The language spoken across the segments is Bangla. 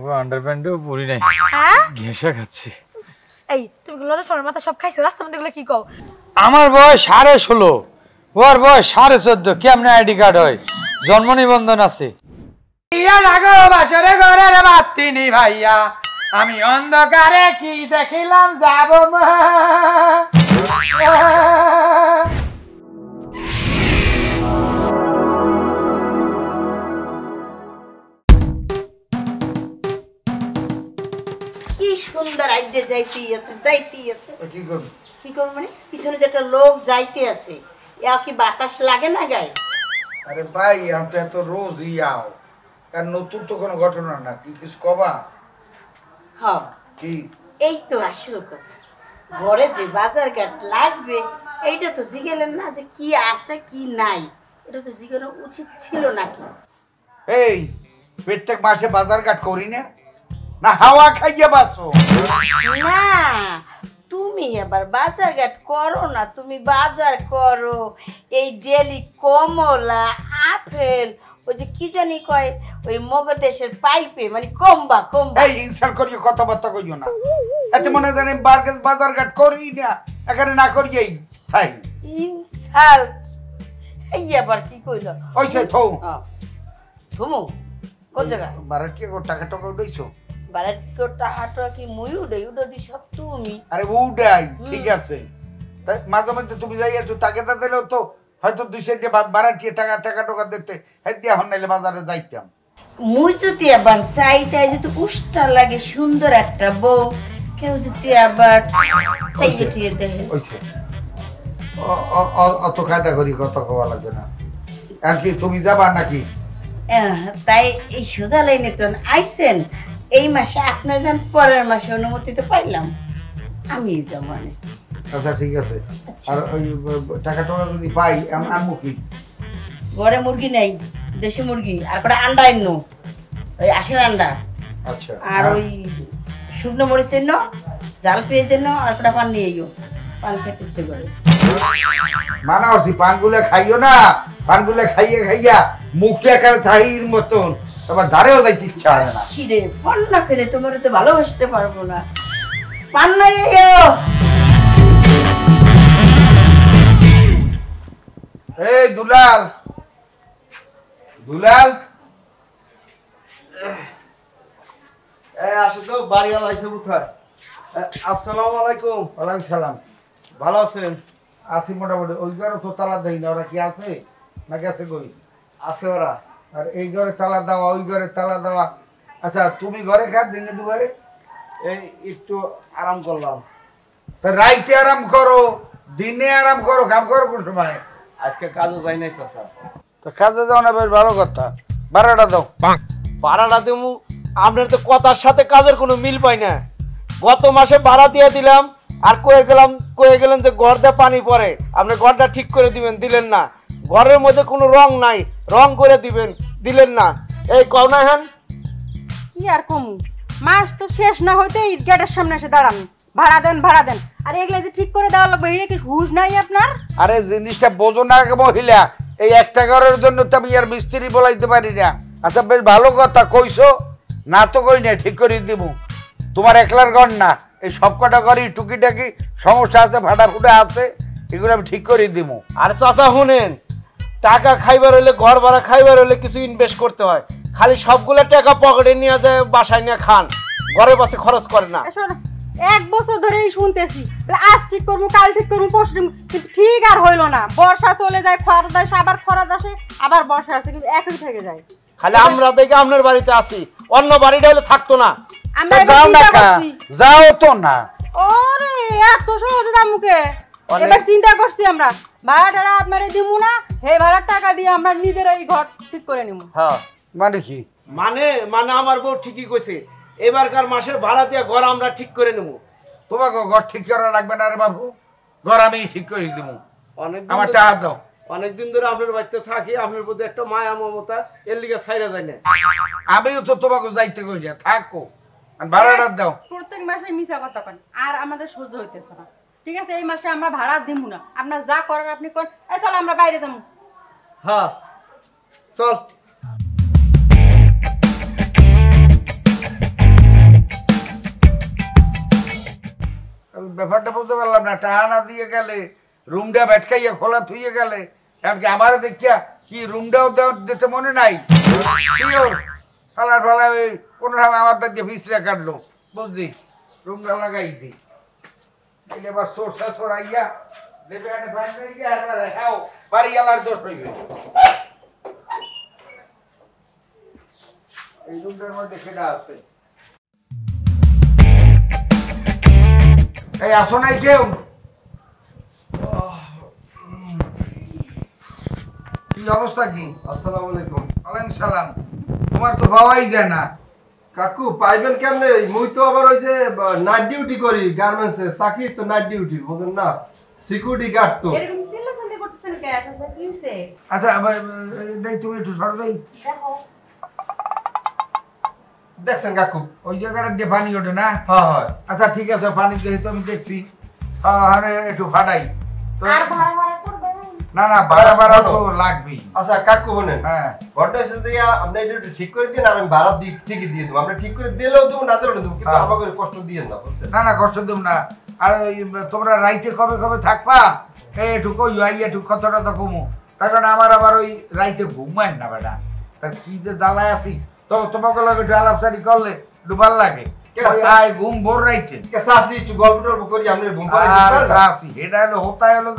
নাই হ্যাঁ? এই মাথা সব খাইছো কি আমার বয়স সাড়ে ষোলো বয়স সাড়ে চোদ্দ আইডি কার্ড হয় জন্ম নিবন্ধন আছে ভাইয়া আমি অন্ধকারে কি দেখিলাম যাবো মা সুন্দর আইডে যাইতেই আছে যাইতেই আছে কি করব কি করব মানে পিছনে যে একটা লোক যাইতে আছে ইয়া কি বাতাস লাগে না গায়ে আরে ভাই ইয়া তো এত রোজ ইয়াও আর নতুন তো কোনো ঘটনা না কি কিছু কবা হ্যাঁ কি এই তো আসলো কথা ঘরে যে বাজার ঘাট লাগবে এইটা তো জিগেলেন না যে কি আছে কি নাই এটা তো জিগেলো উচিত ছিল নাকি এই প্রত্যেক মাসে বাজার ঘাট করি না না হাওয়া খাইয়ে বাসো না তুমি এবার বাজার ঘাট করো না তুমি বাজার করো এই ডেলি কমলা আপেল ওই যে কি জানি কয় ওই মগদেশের পাইপে মানে কমবা কমবা এই ইনসাল করিও কথাবার্তা কইও না আচ্ছা মনে জানি বাজার ঘাট করি না এখানে না করিয়েই তাই ইনসাল্ট এই আবার কি কইল ওই সে থৌ থুমু কোন জায়গা বারাটিয়া টাকা টাকা উড়াইছো কি মুই উড়াই উড়া তুমি আরে উড়াই ঠিক আছে তাই মাঝে মাঝে তুমি যাই আর তাকে তা দিলেও তো হয়তো দুই টাকা টাকা টাকা দিতে হন নাইলে বাজারে যাইতাম মুই যদি আবার যদি লাগে সুন্দর একটা বউ কেউ যদি আবার চাইয়ে দেয় অত কায়দা করি কত না আর কি তুমি যাবা নাকি তাই এই সোজা লাইনে তো আইসেন এই মাসে আপনার যান পরের মাসে অনুমতিতে পাইলাম আমি যাবো আচ্ছা ঠিক আছে আচ্ছা। আর ওই টাকা টাকা যদি পাই আমি আম্মু কি ঘরে মুরগি নেই দেশি মুরগি আর করে আন্ডা এনো ওই আশের আন্ডা আচ্ছা আর হ্যাঁ। ওই শুকনো মরিচের ন জাল পেয়ে যেন আর কটা পান নিয়ে গিয়েও পান খেতে ইচ্ছে করে মানা হচ্ছি পানগুলো খাইও না পানগুলা খাইয়ে খাইয়া মুখটা কার থাহির মতন আবার ধারেও যাইতে ইচ্ছা হয় না পান্না খেলে তোমার তো ভালোবাসতে পারবো না পান্না এই দুলাল দুলাল এই আসো তো বাড়ি আলাইছে আসসালামু আলাইকুম ওয়ালাইকুম সালাম ভালো আছেন আছি মোটামুটি ওই কারো তো তালা দেয় না ওরা কি আছে নাকি আছে কই আছে ওরা আর এই ঘরে তালা দেওয়া ওই ঘরে তালা দেওয়া আচ্ছা তুমি ঘরে খা দিনে দুবারে এই একটু আরাম করলাম তা রাইতে আরাম করো দিনে আরাম করো কাম করো কোন সময় আজকে কাজও যাই নাই চাষা তো কাজে যাও না বেশ ভালো কথা ভাড়াটা দাও ভাড়াটা দেবো আপনার তো কথার সাথে কাজের কোনো মিল পাই না গত মাসে ভাড়া দিয়ে দিলাম আর কয়ে গেলাম কয়ে গেলেন যে গড়দা পানি পড়ে আপনি গড়দা ঠিক করে দিবেন দিলেন না ঘরের মধ্যে কোনো রং নাই রং করে দিবেন দিলেন না এই করোনা না হেন কি আর কমু মাস তো শেষ না হইতে গেটের সামনে এসে দাঁড়ান ভাড়া দেন ভাড়া দেন আর এগুলো যে ঠিক করে দেওয়া লাগবে কি হুঁশ নাই আপনার আরে জিনিসটা বোঝো না মহিলা এই একটা ঘরের জন্য তো আমি আর মিস্ত্রি বলাইতে পারি না আচ্ছা বেশ ভালো কথা কইছো না তো কই না ঠিক করে দিব তোমার একলার ঘর না এই সব কটা ঘরই টুকিটাকি সমস্যা আছে ফাটাফুটা আছে এগুলো আমি ঠিক করে দিব আর চাচা শুনেন টাকা খাইবার হলে ঘর ভাড়া খাইবার হলে কিছু ইনভেস্ট করতে হয় খালি সবগুলো টাকা পকেটে নিয়ে যায় বাসায় নিয়ে খান ঘরে বসে খরচ করে না এক বছর ধরে এই শুনতেছি আজ ঠিক করবো কাল ঠিক করবো পরশু কিন্তু ঠিক আর হইলো না বর্ষা চলে যায় খরাদ আসে আবার খরাদ আসে আবার বর্ষা আসে কিন্তু একই থেকে যায় খালি আমরা দেখে আপনার বাড়িতে আসি অন্য বাড়িটা হলে থাকতো না যাও না যাও তো না ওরে এত সহজে দামুকে এবার চিন্তা করছি আমরা ভাড়াটারা আপনারে দিমু না হে ভাড়ার টাকা দিয়ে আমরা নিজেরাই ঘর ঠিক করে নিমু হ্যাঁ মানে কি মানে মানে আমার বউ ঠিকই কইছে এবারকার মাসের ভাড়া দিয়ে ঘর আমরা ঠিক করে নেব তোমাকে ঘর ঠিক করা লাগবে না রে বাবু ঘর আমি ঠিক করে দেবো অনেক আমার টাকা দাও অনেকদিন ধরে আপনার বাড়িতে থাকি আপনার প্রতি একটা মায়া মমতা এর লিগে ছাইরা যায় না আমিও তো তোমাকে যাইতে কই না থাকো আর ভাড়াটা হ্যাঁ, দাও প্রত্যেক মাসে মিথ্যা কথা কন আর আমাদের সহ্য হইতেছে না ঠিক আছে এই মাসে আমরা ভাড়া দিব না আপনার যা করার আপনি করেন এই চল আমরা বাইরে যাবো হ্যাঁ চল ব্যাপারটা বুঝতে পারলাম না টাহা দিয়ে গেলে রুমটা ভেটকাইয়া খোলা থুইয়ে গেলে এমনকি আমার দেখিয়া কি রুমটাও দিতে মনে নাই ফালার ফালা ওই কোনো সময় আমার দিয়ে ফিসলে কাটলো বুঝলি রুমটা লাগাই দিই দেবে এনে আর বাড়ি আলার দোষ হইবে এই রুমটার মধ্যে আছে এই আসো নাই কেউ কি অবস্থা কি আসসালামু আলাইকুম ওয়ালাইকুম সালাম তোমার তো পাওয়াই যায় না কাকু পাইবেন কেমনে মুই তো আবার ওই যে নাইট ডিউটি করি গার্মেন্টসে চাকরি তো নাইট ডিউটি বুঝেন না সিকিউরিটি গার্ড তো আচ্ছা, আচ্ছা, আচ্ছা দেখ তুমি একটু সর দেই দেখছেন কাকু ওই জায়গাটা দিয়ে পানি ওঠে না হ্যাঁ হ্যাঁ আচ্ছা ঠিক আছে পানি দিয়ে তো আমি দেখছি হ্যাঁ, হ্যাঁ একটু ফাটাই আর না না ভাড়া ভাড়া তো লাগবেই আচ্ছা কাকু বলেন হ্যাঁ ঘরটা এসে দিয়া আপনি একটু ঠিক করে দিন আমি ভাড়া দিক ঠিকই দিয়ে দেবো আপনি ঠিক করে দিলেও দেবো না দিলেও দেবো কিন্তু হ্যাঁ। আমাকে কষ্ট দিয়েন না বুঝছেন না না কষ্ট দেব না আর তোমরা রাইতে কবে কবে থাকবা এই ঢুকো ইয়া ঢুক কতটা তো ঘুমো তার কারণে আমার আবার ওই রাইতে ঘুমায় না বেটা তার কি যে জ্বালায় আছি তো তোমাকে লগে একটু আলাপসারি করলে একটু ভাল লাগে এটা হলো হলো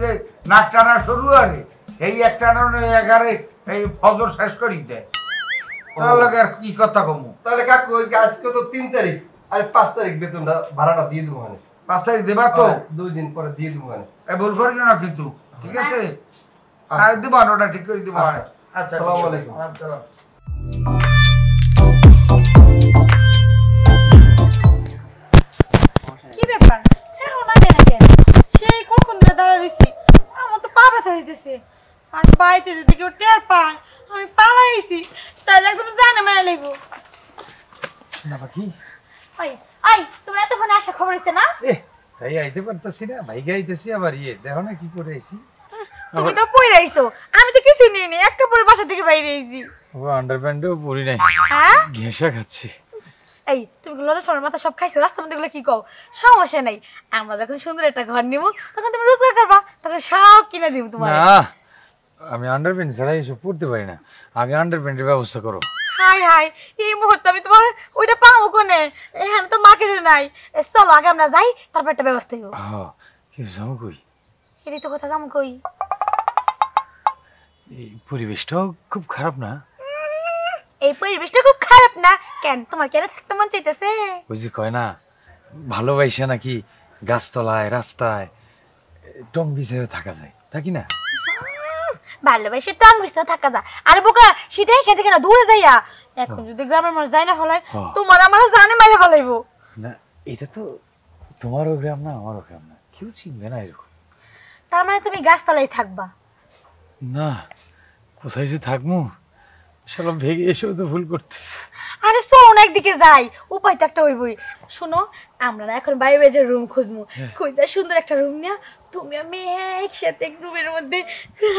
যে নাক টানা শুরু আরে এই একটা এগারে এই ফজর শেষ করি দেয় তার আর কি কথা কমু তাহলে আজকে তো তিন তারিখ আর পাঁচ তারিখ বেতনটা ভাড়াটা দিয়ে দেবো মানে পাঁচ তারিখ দেবা তো দুই দিন পরে দিয়ে দেবো মানে ভুল করি না কিন্তু ঠিক আছে আচ্ছা। আর দেবো ওটা ঠিক করে দেবো আচ্ছা, আচ্ছা, আচ্ছা। আসসালামু আলাইকুম আসসালাম দিতেছে আর বাইতে যদি কেউ টের পায় আমি পালাইছি তাহলে একদম জানে মেরে লইব না বাকি আই আই আসা খবর না এ তাই আইতে পারতাছি না আবার ইয়ে দেখো না কি করে আইছি তুমি তো পড়ে আইছো আমি তো কিছু নিইনি এক পরে বাসা থেকে বাইরে আইছি ও আন্ডারপ্যান্টও নাই হ্যাঁ এই তুমি লজা সবার মাথা সব খাইছো রাস্তার মধ্যে এগুলো কি কও সমস্যা নাই আমরা যখন সুন্দর একটা ঘর নিব তখন তুমি রোজগার করবা তখন সব কিনে দিব তোমার আমি আন্ডারপ্যান্ট ছাড়া এসব পড়তে পারি না আগে আন্ডারপ্যান্টের ব্যবস্থা করো হাই হাই এই মুহূর্তে আমি তোমার ওইটা পাবো কোনে এখানে তো মাকের নাই চলো আগে আমরা যাই তারপর একটা ব্যবস্থা করব হ্যাঁ কি যাবো কই এটাই তো কথা যাবো কই এই পরিবেশটাও খুব খারাপ না এই পরিবেশটা খুব খারাপ না কেন তোমার কেন থাকতে মন চাইতেছে ওই যে কয় না ভালোবাসে নাকি গাছতলায় রাস্তায় টং বিছায় থাকা যায় থাকি না ভালোবাসে টং বিছে থাকা যায় আরে বোকা সেটাই খেতে কেন দূরে যাইয়া এখন যদি গ্রামের মানুষ যায় না ফলায় তোমার আমার জানে মাইরে ফলাইবো না এটা তো তোমারও গ্রাম না আমারও গ্রাম না কেউ চিনবে না এরকম তার মানে তুমি গাছতলায় থাকবা না কোথায় যে থাকবো শালা ভেগে এসেও তো ভুল করতেছে আরে চলো না একদিকে যাই উপায় তো একটা হইবই শুনো আমরা না এখন বাইরে বাইরে রুম খুঁজবো হ্যাঁ। খুঁজে সুন্দর একটা রুম নিয়ে তুমি আমি একসাথে এক রুমের মধ্যে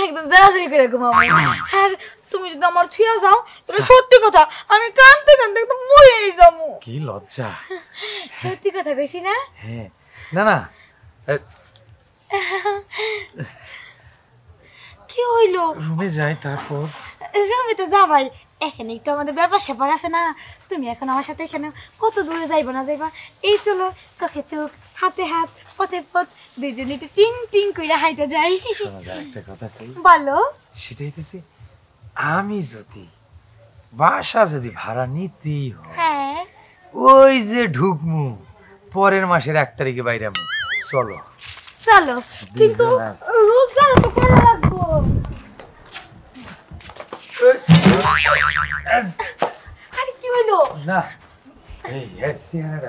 একদম জারাজারি করে ঘুমাবো আর তুমি যদি আমার থুয়া যাও সত্যি কথা আমি কাঁদতে কাঁদতে একদম মরে যাবো কি লজ্জা সত্যি কথা কইছি না হ্যাঁ না না কি হইলো রুমে যাই তারপর রুমিতে যাবাই এখানে একটু আমাদের ব্যাপার স্যাপার আছে না তুমি এখন আমার সাথে এখানে কত দূরে যাইবা না যাইবা এই চলো চোখে চোখ হাতে হাত পথে পথ দুইজন একটু টিং টিং কইরা হাইতে যাই একটা কথা বলো সেটাই তো আমি যদি বাসা যদি ভাড়া নিতে হ্যাঁ ওই যে ঢুকমু পরের মাসের এক তারিখে বাইরে চলো চলো কিন্তু রোজগার তো আরে কি হলো না এই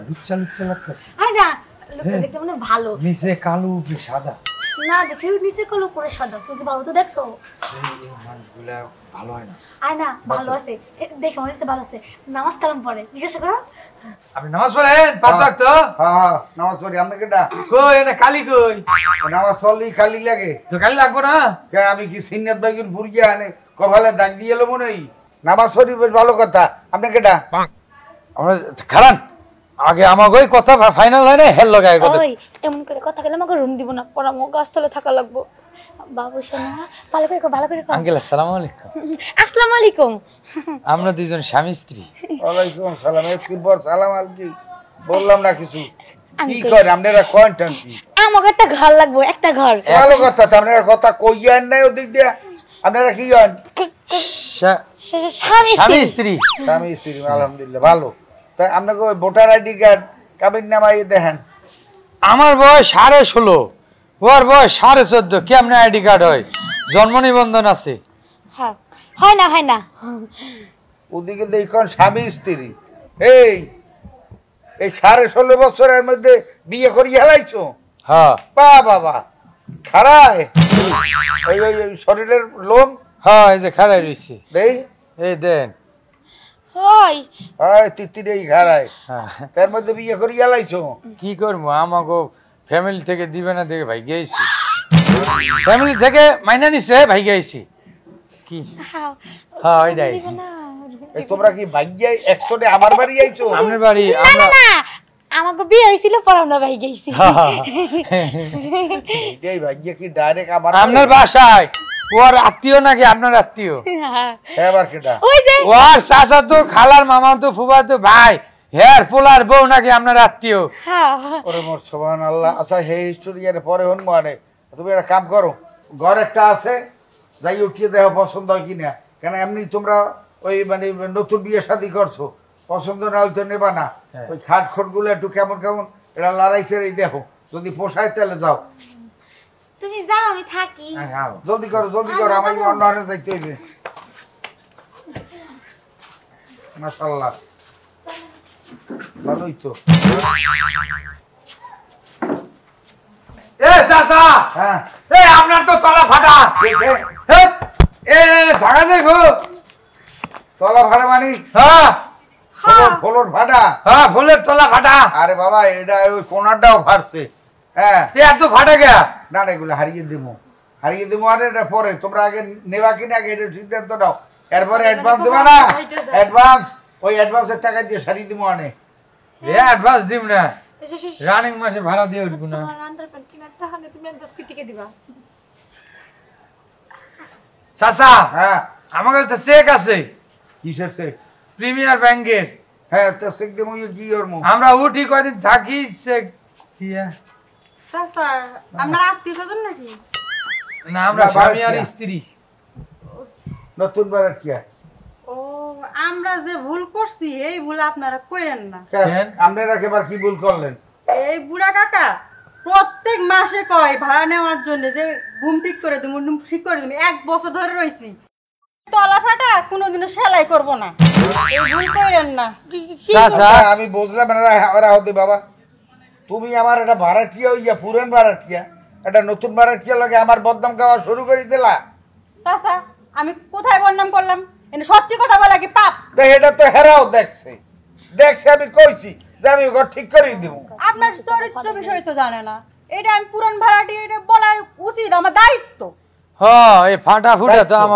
লুচ্চা লুচ্চা লাগতেছে আরে হ্যাঁ। দেখতে মনে ভালো নিচে কালো উপরে সাদা না দেখি নিচে কালো উপরে সাদা তুমি কি ভালো তো দেখছো এই ভালো হয় না না ভালো আছে ভালো আছে নামাজ কালাম পড়ে জিজ্ঞাসা করো আপনি নামাজ পড়েন পাঁচ হ্যাঁ, হ্যাঁ, হ্যাঁ নামাজ পড়ি আপনি কই না কই নামাজ পড়লি লাগে তো কালি লাগবো না আমি কি সিন্নাত ভাইগুর বুড়িয়া আনে কপালে দাগ দিয়ে এলো মনে হয় নামাজ শরীফের ভালো কথা আপনি কেটা আমরা খারান আগে আমাগোই কথা ফাইনাল হয় না হেল লগায় কথা এমন করে কথা গেলে আমাকে রুম দিব না পর গাছতলে থাকা লাগবো বাবু ভালো করে ভালো করে আঙ্কেল আসসালামু আলাইকুম আসসালামু আলাইকুম আমরা দুইজন স্বামী স্ত্রী ওয়ালাইকুম সালাম একটু পর সালাম বললাম না কিছু কি করেন আপনারা কি আমাকে একটা ঘর লাগবে একটা ঘর ভালো কথা আপনারা কথা কইয়েন নাই ওদিক দিয়া আপনারা কি করেন স্বামী স্ত্রী স্বামী স্ত্রী আলহামদুলিল্লাহ ভালো তাই আপনাকে ওই ভোটার আইডি কার্ড কাবির নামাই দেখেন আমার বয়স সাড়ে ষোলো ওর বয়স সাড়ে চোদ্দ আইডি কার্ড হয় জন্ম নিবন্ধন আছে হ্যাঁ। হয় না হয় না ওদিকে দেখুন স্বামী স্ত্রী এই এই সাড়ে ষোলো বছরের মধ্যে বিয়ে করি হ্যাঁ বা বাবা খারায় ওই ওই শরীরের লোম হ্যাঁ এই যে খারাই রইছি দেই এই দেন হয় হই তিতিরেই খাড়াই হ্যাঁ। তার মধ্যে বিয়ে করে গেলাইছো কি করবো আমাকে ফ্যামিলি থেকে দিবে না দেখে ভাই গেছি ফ্যামিলি থেকে মাইনা নিছে ভাই গেছি কি হ্যাঁ ওইটাই তোমরা কি ভাগ্যে একশোটে আমার বাড়ি যাইছো হ্যাঁ। আমার বাড়ি আমরা আমাকে বিয়ে হইছিল পরাম ভাই গেছি এই ভাগ্যে কি ডাইরেক্ট আমার আপনার বাসায় ওর আত্মীয় নাকি আপনার আত্মীয় ওর তো খালার মামা তো ফুবা তো ভাই পোলার বউ নাকি আপনার আত্মীয় হ্যাঁ। আচ্ছা, পরে হন মানে তুমি একটা কাম করো ঘর একটা আছে যাই উঠিয়ে দেহ পছন্দ হয় কিনা কেন এমনি তোমরা ওই মানে নতুন বিয়ে শাদি করছো পছন্দ না হয়তো নেবা না হ্যাঁ। ওই খাট খোট গুলো একটু কেমন কেমন এটা লড়াই এই দেখো যদি পোষায় তাহলে যাও তুমি যাও আমি থাকি হ্যাঁ, জলদি করো জলদি করো আমার অন্য হারে দেখতে হইবে মাশাআল্লাহ ভালোই তো এ চাচা হ্যাঁ এ আপনার তো তলা ফাটা হ্যাঁ। এ ঢাকা যাইব তলা ফাটা মানি হ্যাঁ ফোলর হ্যাঁ। ফাটা হ্যাঁ ফোলের তলা ফাটা আরে বাবা এটা ওই কোনারটাও ফাটছে হ্যাঁ তো ফাটা গেয়া না না এগুলো হারিয়ে দেবো হারিয়ে দেবো আর এটা পরে তোমরা আগে নেবা কিনা আগে এটা সিদ্ধান্ত নাও এরপরে অ্যাডভান্স আচ্ছা, দেবা না অ্যাডভান্স ওই অ্যাডভান্সের টাকা দিয়ে সারিয়ে দেবো আনে এ অ্যাডভান্স দিব না রানিং মাসে ভাড়া দিয়ে উঠবো না হ্যাঁ আমার কাছে চেক আছে কিসের চেক প্রিমিয়ার ব্যাংকের হ্যাঁ তো চেক দেবো ইয়ে কি করবো আমরা উঠি কয়দিন থাকি চেক দিয়া হ্যাঁ। এই বুড়া কাকা প্রত্যেক মাসে কয় ভাড়া নেওয়ার জন্য যে ঘুম ঠিক করে দিব ঠিক করে দেবো এক বছর ধরে রয়েছি তলা ফাটা কোনোদিনও সেলাই করবো না এই ভুল করেন না আমি বুঝলাম বাবা তুমি আমার এটা ভাড়াটিয়া হইয়া পুরান ভাড়াটিয়া এটা নতুন ভাড়াটিয়া লাগে আমার বদনাম খাওয়া শুরু করে দিলা চাচা আমি কোথায় বদনাম করলাম সত্যি কথা বলা কি পাপ তো এটা তো হেরাও দেখছে দেখছে আমি কইছি যে আমি ওকে ঠিক করে দেব আপনার চরিত্র বিষয় তো জানে না এটা আমি পুরান ভাড়াটিয়া এটা বলা উচিত আমার দায়িত্ব হ্যাঁ, হ্যাঁ, সময়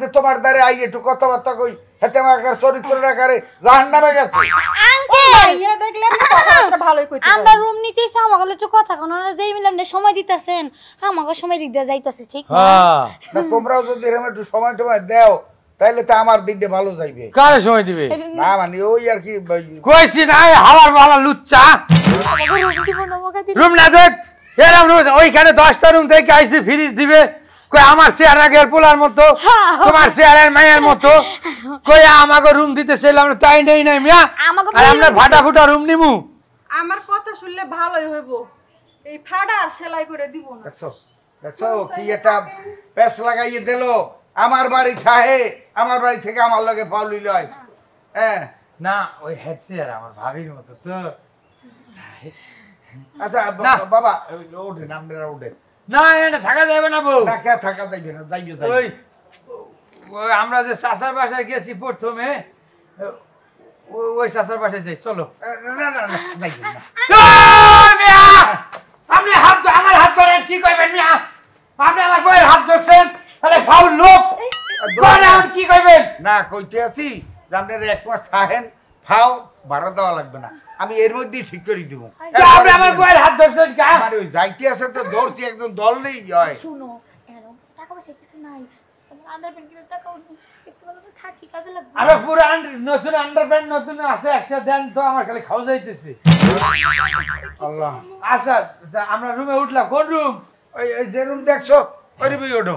দিতেছেন আমাকে সময় দিক দিয়ে যাইতেছে ঠিক হ্যাঁ। না তোমরাও যদি একটু সময় টময় দাও তাহলে তো আমার দিনটা ভালো যাইবে কারে সময় দিবে না মানে ওই আর কি কইছি না হালার ভালা লুচ্চা রুম না দেখ এরকম ওইখানে দশটা রুম থেকে আইসি ফ্রি দিবে কই আমার চেয়ার আগের পোলার মতো হ্যাঁ। তোমার চেয়ারের মায়ের মতো কই আমাকে রুম দিতে চাইলাম তাই নেই নাই মিয়া আর আমরা ভাটা ফুটা রুম নিমু আমার কথা শুনলে ভালোই হইব এই ফাটা সেলাই করে দিব না দেখছো দেখছো কি এটা প্যাস লাগাইয়ে দিলো আমার বাড়ি ছাহে আমার বাড়ি থেকে আমার লগে পাউলি লয় হ্যাঁ না ওই হেড চেয়ার আমার ভাবির মতো তো আমরা যে বাসায় গেছি প্রথমে ওই বাসায় যাই চলো আপনি হাত আমার হাত ধরেন কি করবেন মিয়া আপনি আমার বইয়ের হাত ধরছেন লোক কি কইবেন না কইতে আছি আপনারা এক মাস থাকেন ফাও ভাড়া দেওয়া লাগবে না আমি এর মধ্যে ঠিক করে দিব আমার হাত কা ওই যাইতে আছে তো দৌড়ছি একদম দল নেই হয় শুনো টাকা কিছু নাই নতুন আছে একটা তো আমার আচ্ছা, আমরা রুমে উঠলাম কোন রুম ওই যে রুম দেখছো ওই রুমে ওঠো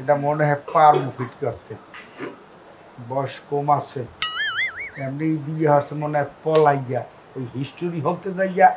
এটা মনে হয় পার ফিট করতে বয়স কম আছে এমনি বিয়ে হচ্ছে মনে হয় পলাইয়া ওই হিস্টোরি হতে যাইয়া